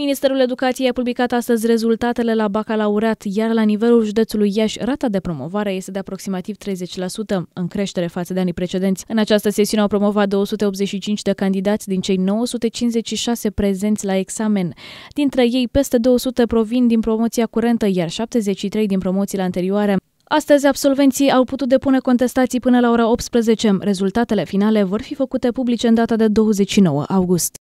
Ministerul Educației a publicat astăzi rezultatele la bacalaureat, iar la nivelul județului Iași, rata de promovare este de aproximativ 30%, în creștere față de anii precedenți. În această sesiune au promovat 285 de candidați din cei 956 prezenți la examen. Dintre ei, peste 200 provin din promoția curentă, iar 73 din promoțiile anterioare. Astăzi, absolvenții au putut depune contestații până la ora 18. Rezultatele finale vor fi făcute publice în data de 29 august.